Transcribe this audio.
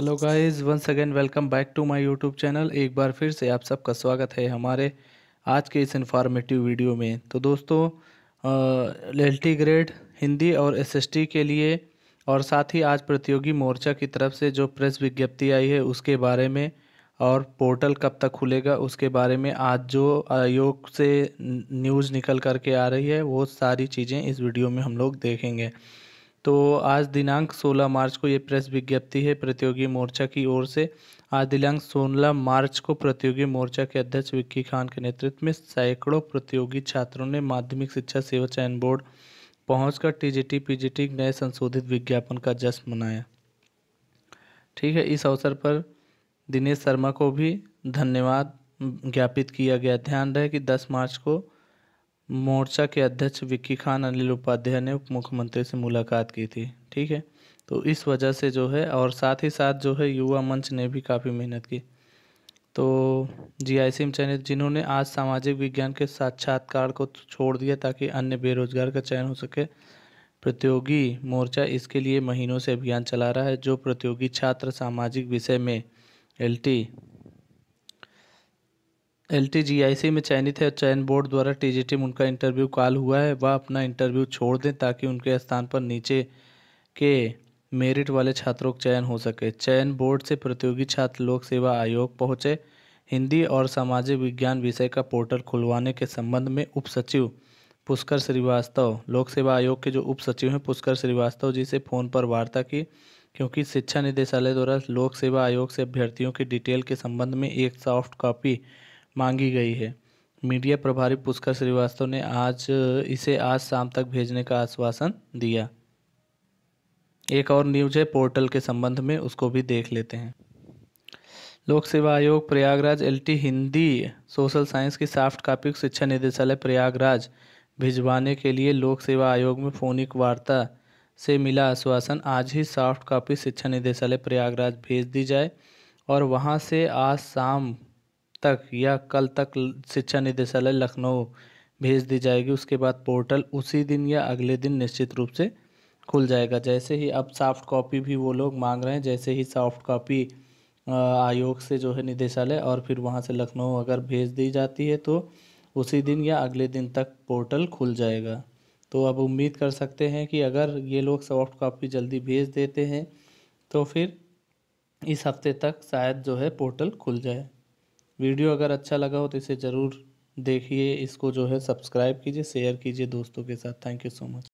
hello guys once again welcome back to my YouTube channel एक बार फिर से आप सबका स्वागत है हमारे आज के इस इन्फॉर्मेटिव वीडियो में तो दोस्तों एल ग्रेड हिंदी और एसएसटी के लिए और साथ ही आज प्रतियोगी मोर्चा की तरफ से जो प्रेस विज्ञप्ति आई है उसके बारे में और पोर्टल कब तक खुलेगा उसके बारे में आज जो आयोग से न्यूज़ निकल करके आ रही है वो सारी चीज़ें इस वीडियो में हम लोग देखेंगे तो आज दिनांक 16 मार्च को ये प्रेस विज्ञप्ति है प्रतियोगी मोर्चा की ओर से आज दिनांक 16 मार्च को प्रतियोगी मोर्चा के अध्यक्ष विक्की खान के नेतृत्व में सैकड़ों प्रतियोगी छात्रों ने माध्यमिक शिक्षा सेवा चयन बोर्ड पहुंचकर टीजीटी पीजीटी नए संशोधित विज्ञापन का जश्न मनाया ठीक है इस अवसर पर दिनेश शर्मा को भी धन्यवाद ज्ञापित किया गया ध्यान रहे कि 10 मार्च को मोर्चा के अध्यक्ष विक्की खान अनिल उपाध्याय ने उप मुख्यमंत्री से मुलाकात की थी ठीक है तो इस वजह से जो है और साथ ही साथ जो है युवा मंच ने भी काफ़ी मेहनत की तो जी आई सी चयनित जिन्होंने आज सामाजिक विज्ञान के साक्षात्कार को छोड़ दिया ताकि अन्य बेरोजगार का चयन हो सके प्रतियोगी मोर्चा इसके लिए महीनों से अभियान चला रहा है जो प्रतियोगी छात्र सामाजिक विषय में एल एल में चयनित है चयन बोर्ड द्वारा टीजीटी में उनका इंटरव्यू कॉल हुआ है वह अपना इंटरव्यू छोड़ दें ताकि उनके स्थान पर नीचे के मेरिट वाले छात्रों का चयन हो सके चयन बोर्ड से प्रतियोगी छात्र लोक सेवा आयोग पहुँचे हिंदी और सामाजिक विज्ञान विषय का पोर्टल खुलवाने के संबंध में उप सचिव पुष्कर श्रीवास्तव लोक सेवा आयोग के जो उप सचिव हैं पुष्कर श्रीवास्तव जी से फ़ोन पर वार्ता की क्योंकि शिक्षा निदेशालय द्वारा लोक सेवा आयोग से अभ्यर्थियों की डिटेल के संबंध में एक सॉफ्ट कॉपी मांगी गई है मीडिया प्रभारी पुष्कर श्रीवास्तव ने आज इसे आज शाम तक भेजने का आश्वासन दिया एक और न्यूज है पोर्टल के संबंध में उसको भी देख लेते हैं Lok Seva Aayog Prayagraj LT Hindi social science की सॉफ्ट कॉपी शिक्षा निदेशालय प्रयागराज भिजवाने के लिए लोक सेवा आयोग में फोनिक वार्ता से मिला आश्वासन आज ही सॉफ्ट कॉपी शिक्षा निदेशालय प्रयागराज भेज दी जाए और वहां से आज शाम तक या कल तक शिक्षा निदेशालय लखनऊ भेज दी जाएगी उसके बाद पोर्टल उसी दिन या अगले दिन निश्चित रूप से खुल जाएगा जैसे ही अब सॉफ्ट कॉपी भी वो लोग मांग रहे हैं जैसे ही सॉफ्ट कॉपी आयोग से जो है निदेशालय और फिर वहाँ से लखनऊ अगर भेज दी जाती है तो उसी दिन या अगले दिन तक पोर्टल खुल जाएगा तो अब उम्मीद कर सकते हैं कि अगर ये लोग सॉफ्ट कॉपी जल्दी भेज देते हैं तो फिर इस हफ्ते तक शायद जो है पोर्टल खुल जाए वीडियो अगर अच्छा लगा हो तो इसे ज़रूर देखिए इसको जो है सब्सक्राइब कीजिए शेयर कीजिए दोस्तों के साथ थैंक यू सो मच